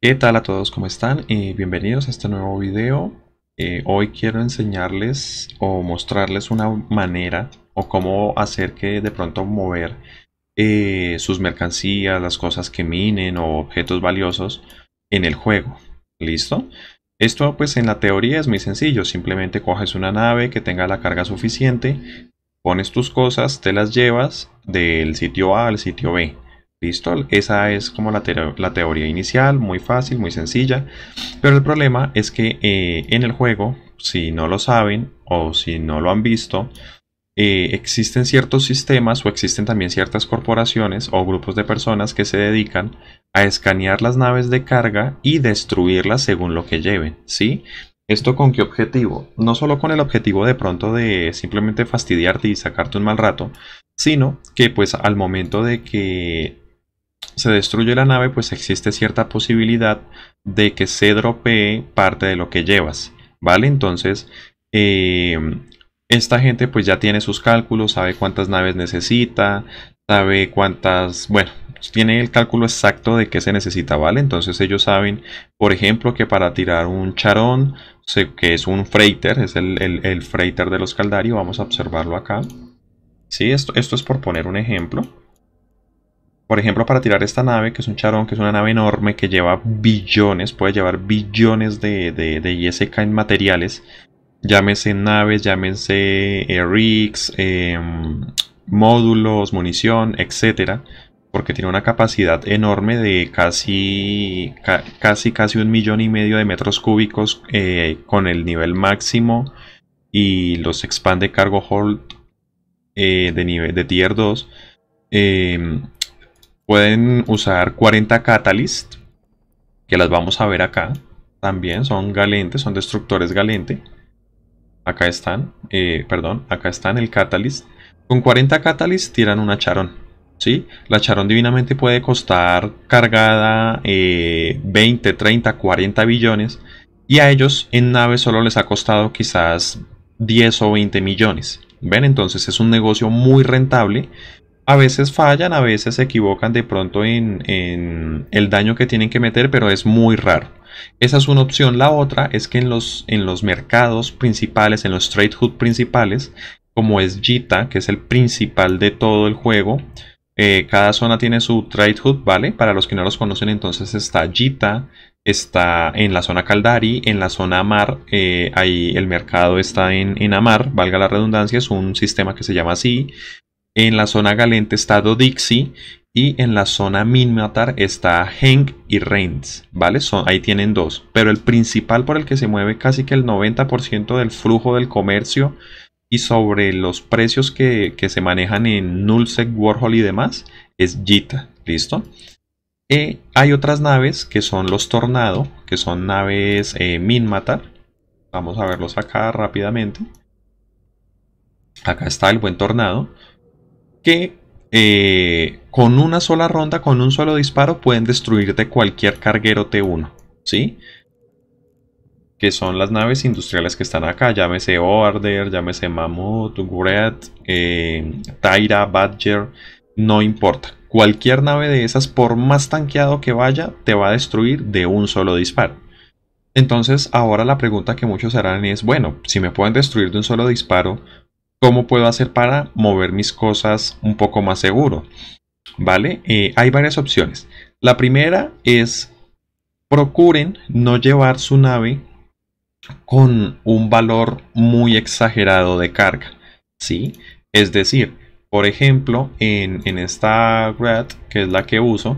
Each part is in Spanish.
¿Qué tal a todos? ¿Cómo están? y bienvenidos a este nuevo video. Eh, hoy quiero enseñarles o mostrarles una manera o cómo hacer que de pronto mover eh, sus mercancías, las cosas que minen o objetos valiosos en el juego. ¿Listo? Esto pues en la teoría es muy sencillo. Simplemente coges una nave que tenga la carga suficiente, pones tus cosas, te las llevas del sitio A al sitio B pistol, Esa es como la, teoría inicial, muy fácil, muy sencilla. Pero el problema es que eh, en el juego, si no lo saben o si no lo han visto, eh, existen ciertos sistemas o existen también ciertas corporaciones o grupos de personas que se dedican a escanear las naves de carga y destruirlas según lo que lleven, ¿sí? ¿Esto con qué objetivo? No solo con el objetivo de pronto de simplemente fastidiarte y sacarte un mal rato, sino que pues al momento de que se destruye la nave, pues existe cierta posibilidad de que se dropee parte de lo que llevas, ¿vale? Entonces, em, esta gente pues ya tiene sus cálculos, sabe cuántas naves necesita, sabe cuántas, bueno, tiene el cálculo exacto de qué se necesita, ¿vale? Entonces ellos saben, por ejemplo, que para tirar un charón, que es un freighter, es el, el, freighter de los caldarios vamos a observarlo acá. Sí, esto, esto es por poner un ejemplo por ejemplo, para tirar esta nave, que es un charón, que es una nave enorme, que lleva billones, puede llevar billones de, de, ISK en materiales, llámese naves, llámense eh, rigs, em, módulos, munición, etcétera, porque tiene una capacidad enorme de casi, casi, casi un millón y medio de metros cúbicos eh, con el nivel máximo y los expande cargo hold eh, de, nivel, de tier 2. Pueden usar 40 Catalyst, que las vamos a ver acá. También son galentes, son destructores galente. Acá están, eh, perdón, acá están el Catalyst. Con 40 Catalyst tiran una Charón. ¿sí? La Charón divinamente puede costar cargada 20, 30, 40 billones. Y a ellos en nave solo les ha costado quizás 10 o 20 millones. ¿Ven? Entonces es un negocio muy rentable a veces fallan, a veces se equivocan de pronto en, el daño que tienen que meter, pero es muy raro. Esa es una opción. La otra es que en los, mercados principales, en los trade hood principales, como es Jita, que es el principal de todo el juego, eh, cada zona tiene su trade hood, ¿vale? Para los que no los conocen, entonces está Jita, está en la zona Caldari, en la zona Amar, eh, ahí el mercado está en, en Amar, valga la redundancia, es un sistema que se llama así. En la zona galente está Dodixi y en la zona Minmatar está Heng y Reigns. ¿vale? ahí tienen dos, pero el principal por el que se mueve casi que el 90% del flujo del comercio y sobre los precios que, se manejan en Nullsec, Warhol y demás es Jita, ¿listo? Eh, hay otras naves que son los Tornado, que son naves eh, Minmatar. Vamos a verlos acá rápidamente. Acá está el buen Tornado que eh, con una sola ronda, con un solo disparo, pueden destruirte cualquier carguero T1, ¿sí? Que son las naves industriales que están acá, llámese Order, llámese Mammoth, Gret, eh, Taira, Badger, no importa. Cualquier nave de esas, por más tanqueado que vaya, te va a destruir de un solo disparo. Entonces, ahora la pregunta que muchos harán es, bueno, si me pueden destruir de un solo disparo, cómo puedo hacer para mover mis cosas un poco más seguro. ¿Vale? Eh, hay varias opciones. La primera es procuren no llevar su nave con un valor muy exagerado de carga. ¿Sí? Es decir, por ejemplo, en, en esta red que es la que uso,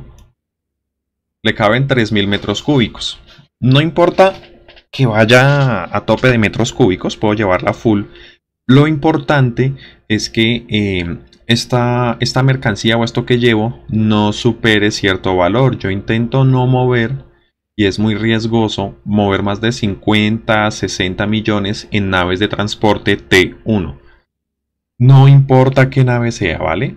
le caben 3.000 metros cúbicos. No importa que vaya a tope de metros cúbicos, puedo llevarla full lo importante es que eh, esta, mercancía o esto que llevo no supere cierto valor. Yo intento no mover y es muy riesgoso mover más de 50, 60 millones en naves de transporte T1. No importa qué nave sea, ¿vale?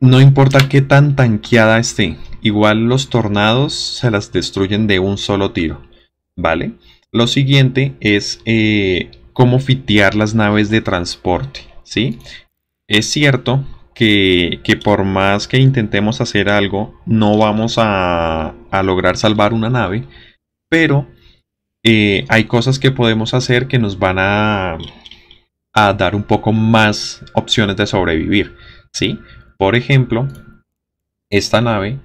No importa qué tan tanqueada esté, igual los tornados se las destruyen de un solo tiro, ¿vale? Lo siguiente es eh, cómo fitear las naves de transporte. ¿sí? Es cierto que, por más que intentemos hacer algo, no vamos a, lograr salvar una nave, pero eh, hay cosas que podemos hacer que nos van a, a dar un poco más opciones de sobrevivir. ¿sí? Por ejemplo, esta nave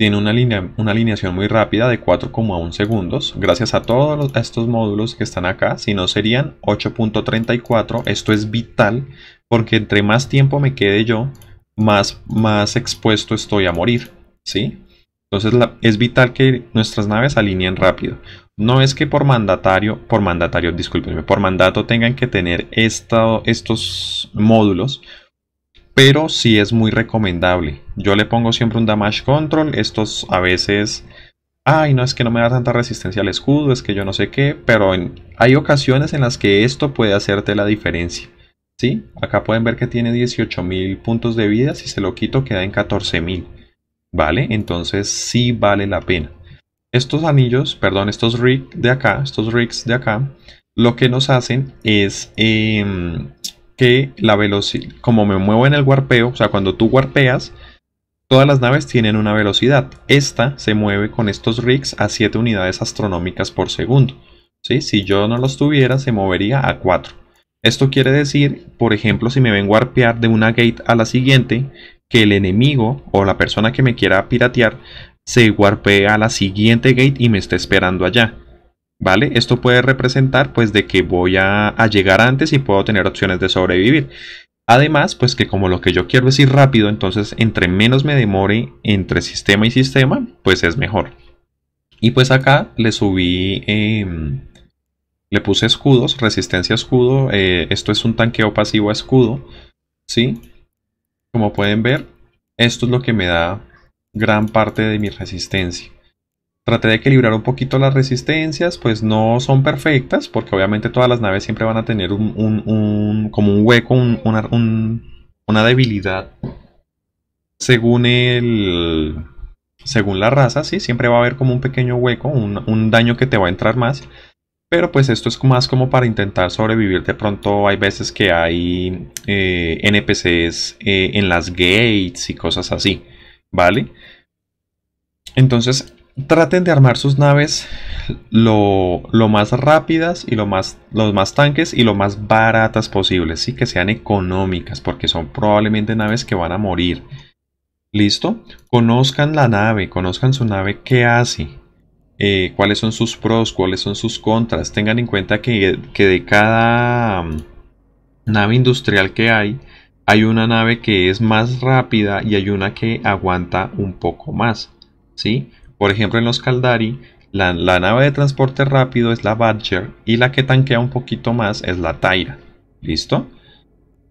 tiene una, una alineación muy rápida de 4,1 segundos. Gracias a todos estos módulos que están acá, si no serían 8.34. Esto es vital porque entre más tiempo me quede yo, más, más expuesto estoy a morir. ¿sí? Entonces es vital que nuestras naves alineen rápido. No es que por mandatario, por mandatario, discúlpenme, por mandato tengan que tener estos módulos, pero sí es muy recomendable. Yo le pongo siempre un damage control, estos a veces, ay, no es que no me da tanta resistencia al escudo, es que yo no sé qué, pero hay ocasiones en las que esto puede hacerte la diferencia. ¿Sí? Acá pueden ver que tiene 18.000 puntos de vida, si se lo quito queda en 14.000. ¿Vale? Entonces sí vale la pena. Estos anillos, perdón, estos rigs de acá, estos rigs de acá, lo que nos hacen es em, que la velocidad, como me muevo en el warpeo, o sea, cuando tú warpeas, todas las naves tienen una velocidad. Esta se mueve con estos rigs a 7 unidades astronómicas por segundo. ¿sí? Si yo no los tuviera, se movería a 4. Esto quiere decir, por ejemplo, si me ven warpear de una gate a la siguiente, que el enemigo o la persona que me quiera piratear se warpea a la siguiente gate y me está esperando allá. ¿Vale? Esto puede representar pues de que voy a, llegar antes y puedo tener opciones de sobrevivir. Además, pues que como lo que yo quiero es ir rápido, entonces entre menos me demore entre sistema y sistema, pues es mejor. Y pues acá le subí, em, le puse escudos, resistencia a escudo. Eh, esto es un tanqueo pasivo a escudo, ¿sí? Como pueden ver, esto es lo que me da gran parte de mi resistencia. Traté de equilibrar un poquito las resistencias, pues no son perfectas, porque obviamente todas las naves siempre van a tener un, como un hueco, una, debilidad según el, según la raza, sí, siempre va a haber como un pequeño hueco, un, daño que te va a entrar más. Pero pues esto es más como para intentar sobrevivir. De pronto hay veces que hay eh, NPCs eh, en las gates y cosas así, ¿vale? Entonces traten de armar sus naves lo, lo, más rápidas y lo más, los más tanques y lo más baratas posibles, ¿sí? que sean económicas, porque son probablemente naves que van a morir. ¿Listo? Conozcan la nave, conozcan su nave, qué hace, eh, cuáles son sus pros, cuáles son sus contras. Tengan en cuenta que, que de cada mm, nave industrial que hay, hay una nave que es más rápida y hay una que aguanta un poco más. ¿Sí? Por ejemplo, en los Caldari, la, nave de transporte rápido es la Badger y la que tanquea un poquito más es la Taira. ¿Listo?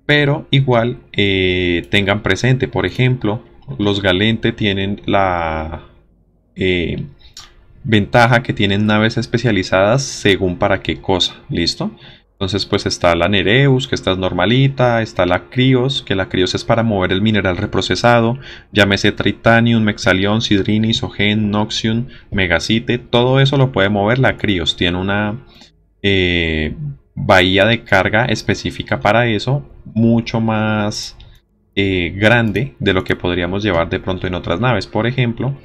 Pero igual eh, tengan presente, por ejemplo, los Galente tienen la eh, ventaja que tienen naves especializadas según para qué cosa. ¿Listo? Entonces pues está la Nereus, que esta es normalita, está la Crios, que la Crios es para mover el mineral reprocesado, llámese Tritanium, Mexalion, Sidrinis, Isogen, Noxium, Megacite, todo eso lo puede mover la Crios, tiene una eh, bahía de carga específica para eso, mucho más eh, grande de lo que podríamos llevar de pronto en otras naves, por ejemplo.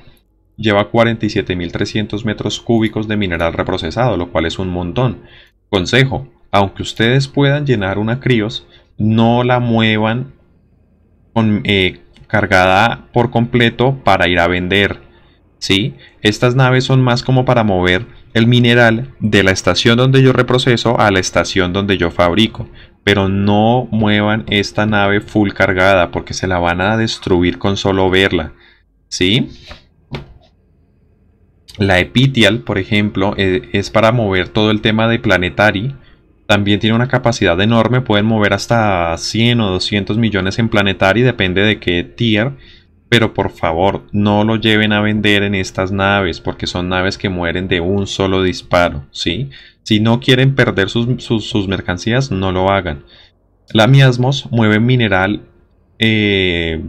Lleva 47.300 metros cúbicos de mineral reprocesado, lo cual es un montón. Consejo, aunque ustedes puedan llenar una crios, no la muevan con, eh, cargada por completo para ir a vender. ¿sí? Estas naves son más como para mover el mineral de la estación donde yo reproceso a la estación donde yo fabrico. Pero no muevan esta nave full cargada porque se la van a destruir con solo verla. ¿sí? La Epitial, por ejemplo, eh, es para mover todo el tema de Planetari también tiene una capacidad enorme, pueden mover hasta 100 o 200 millones en planetario, depende de qué tier. Pero por favor, no lo lleven a vender en estas naves, porque son naves que mueren de un solo disparo, ¿sí? Si no quieren perder sus, mercancías, no lo hagan. La miasmos mueve mineral, eh,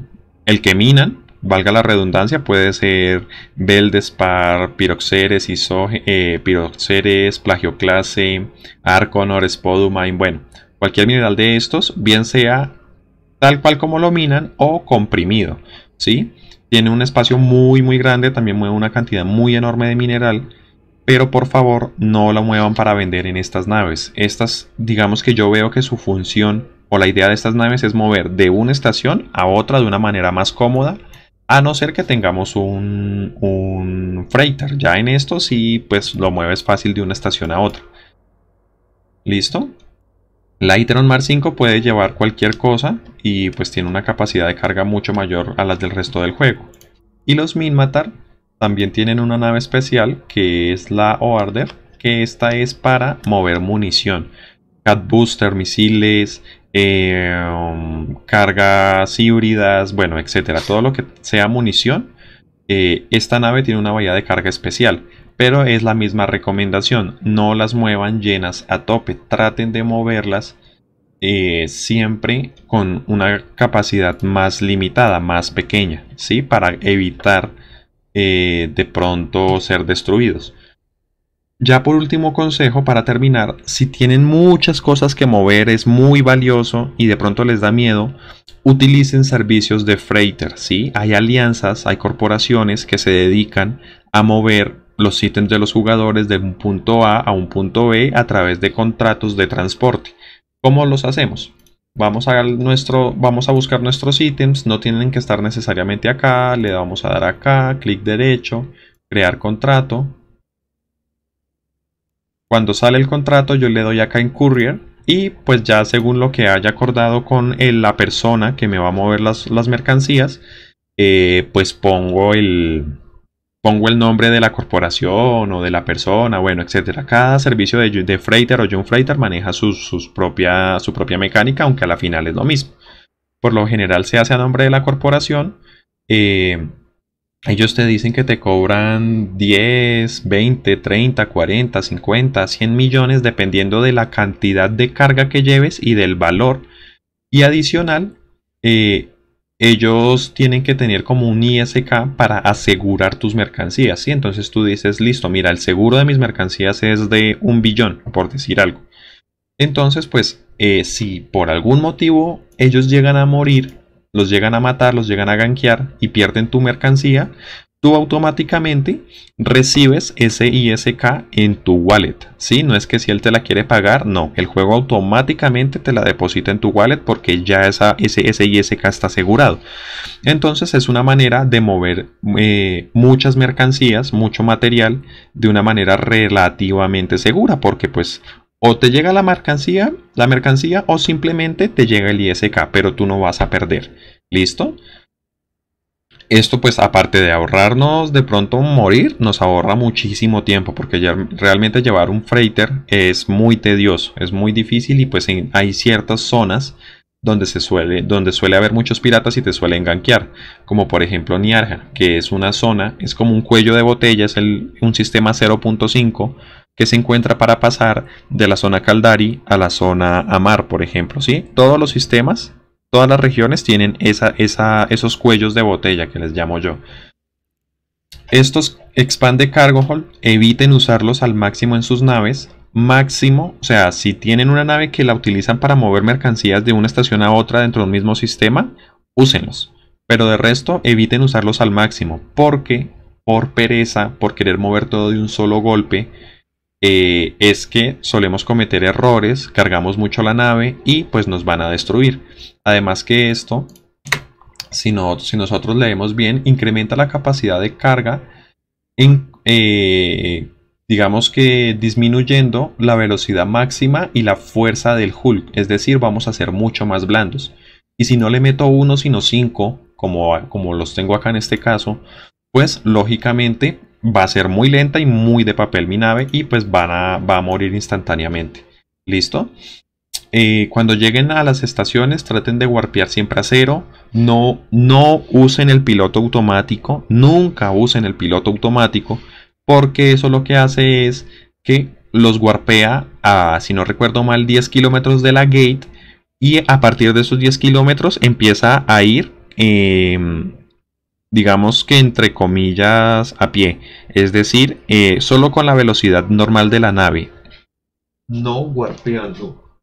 el que minan, valga la redundancia, puede ser beldespar Piroxeres, eh, Piroxeres, Plagioclase, Arconor, Spodumine, bueno, cualquier mineral de estos, bien sea tal cual como lo minan o comprimido, ¿sí? Tiene un espacio muy muy grande, también mueve una cantidad muy enorme de mineral, pero por favor no la muevan para vender en estas naves. Estas, digamos que yo veo que su función o la idea de estas naves es mover de una estación a otra de una manera más cómoda a no ser que tengamos un, freighter. Ya en esto sí, pues lo mueves fácil de una estación a otra. ¿Listo? La Iteron Mar 5 puede llevar cualquier cosa y pues tiene una capacidad de carga mucho mayor a las del resto del juego. Y los Minmatar también tienen una nave especial que es la ORDER, que esta es para mover munición. Cat Booster, misiles, Em, cargas híbridas, bueno, etcétera. Todo lo que sea munición, eh, esta nave tiene una bahía de carga especial. Pero es la misma recomendación, no las muevan llenas a tope, traten de moverlas eh, siempre con una capacidad más limitada, más pequeña, ¿sí? Para evitar eh, de pronto ser destruidos. Ya por último consejo para terminar, si tienen muchas cosas que mover, es muy valioso y de pronto les da miedo, utilicen servicios de freighter, ¿sí? Hay alianzas, hay corporaciones que se dedican a mover los ítems de los jugadores de un punto A a un punto B a través de contratos de transporte. ¿Cómo los hacemos? Vamos a, nuestro, vamos a buscar nuestros ítems, no tienen que estar necesariamente acá, le vamos a dar acá, clic derecho, crear contrato, cuando sale el contrato yo le doy acá en Courier y pues ya según lo que haya acordado con la persona que me va a mover las, mercancías, eh, pues pongo el, pongo el nombre de la corporación o de la persona, bueno, etcétera. Cada servicio de, de Freighter o un Freighter maneja sus, su propia mecánica, aunque a la final es lo mismo. Por lo general se hace a nombre de la corporación. Eh, ellos te dicen que te cobran 10, 20, 30, 40, 50, 100 millones dependiendo de la cantidad de carga que lleves y del valor. Y adicional, eh, ellos tienen que tener como un ISK para asegurar tus mercancías. ¿sí? Entonces tú dices, listo, mira, el seguro de mis mercancías es de un billón, por decir algo. Entonces, pues, eh, si por algún motivo ellos llegan a morir, los llegan a matar, los llegan a ganquear y pierden tu mercancía, tú automáticamente recibes ese ISK en tu wallet. ¿sí? No es que si él te la quiere pagar, no. El juego automáticamente te la deposita en tu wallet porque ya esa, ese, ese está asegurado. Entonces es una manera de mover eh, muchas mercancías, mucho material de una manera relativamente segura porque pues o te llega la mercancía, la mercancía o simplemente te llega el ISK, pero tú no vas a perder. ¿Listo? Esto pues aparte de ahorrarnos de pronto morir, nos ahorra muchísimo tiempo porque ya realmente llevar un freighter es muy tedioso, es muy difícil y pues hay ciertas zonas donde, se suele, donde suele haber muchos piratas y te suelen ganquear, como por ejemplo Niarja, que es una zona, es como un cuello de botella, es un sistema 0.5 que se encuentra para pasar de la zona Caldari a la zona Amar, por ejemplo. ¿sí? Todos los sistemas, todas las regiones tienen esa, esa, esos cuellos de botella que les llamo yo. Estos expande cargo hold, eviten usarlos al máximo en sus naves. Máximo, o sea, si tienen una nave que la utilizan para mover mercancías de una estación a otra dentro del mismo sistema, úsenlos. Pero de resto, eviten usarlos al máximo, porque por pereza, por querer mover todo de un solo golpe, eh, es que solemos cometer errores, cargamos mucho la nave y pues nos van a destruir. Además que esto, si, si nosotros leemos bien, incrementa la capacidad de carga en, eh, digamos que disminuyendo la velocidad máxima y la fuerza del Hulk, es decir, vamos a ser mucho más blandos. Y si no le meto uno sino cinco, como, como los tengo acá en este caso, pues lógicamente va a ser muy lenta y muy de papel mi nave y pues van a, va a morir instantáneamente. ¿Listo? Eh, cuando lleguen a las estaciones traten de warpear siempre a cero. No, no usen el piloto automático. Nunca usen el piloto automático. Porque eso lo que hace es que los warpea a, si no recuerdo mal, 10 kilómetros de la gate. Y a partir de esos 10 kilómetros empieza a ir... Em, digamos que entre comillas, a pie, es decir, eh, solo con la velocidad normal de la nave. No guardando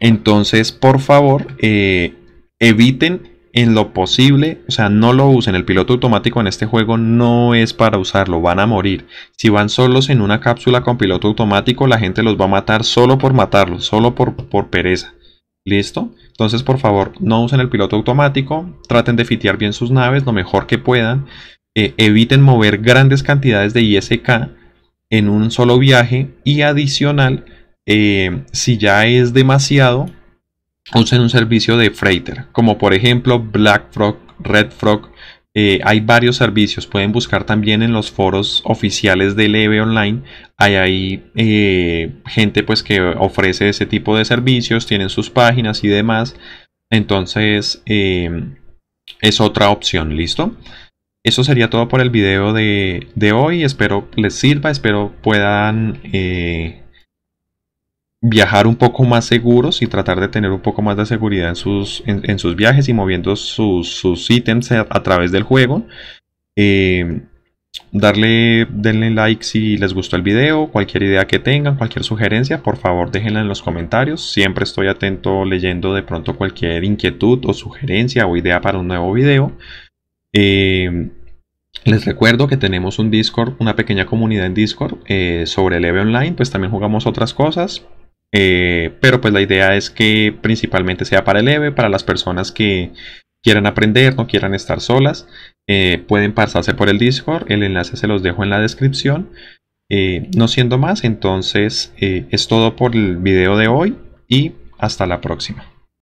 Entonces, por favor, eh, eviten en lo posible, o sea, no lo usen. El piloto automático en este juego no es para usarlo, van a morir. Si van solos en una cápsula con piloto automático, la gente los va a matar solo por matarlos, solo por pereza. ¿Listo? Entonces, por favor, no usen el piloto automático, traten de fitear bien sus naves lo mejor que puedan, eh, eviten mover grandes cantidades de ISK en un solo viaje y adicional, eh, si ya es demasiado, usen un servicio de freighter, como por ejemplo Black Frog, Red Frog, eh, hay varios servicios, pueden buscar también en los foros oficiales de leve Online, hay, hay eh, gente pues que ofrece ese tipo de servicios, tienen sus páginas y demás, entonces eh, es otra opción, ¿listo? Eso sería todo por el video de, de hoy, espero les sirva, espero puedan viajar un poco más seguros y tratar de tener un poco más de seguridad en sus, en, sus viajes y moviendo sus, ítems a, través del juego. Em, darle, denle like si les gustó el video, cualquier idea que tengan, cualquier sugerencia, por favor déjenla en los comentarios. Siempre estoy atento leyendo de pronto cualquier inquietud o sugerencia o idea para un nuevo video. Em, les recuerdo que tenemos un Discord, una pequeña comunidad en Discord eh, sobre leve Online, pues también jugamos otras cosas, eh, pero pues la idea es que principalmente sea para el EVE, para las personas que quieran aprender, no quieran estar solas, eh, pueden pasarse por el Discord, el enlace se los dejo en la descripción. Eh, no siendo más, entonces es todo por el video de hoy y hasta la próxima.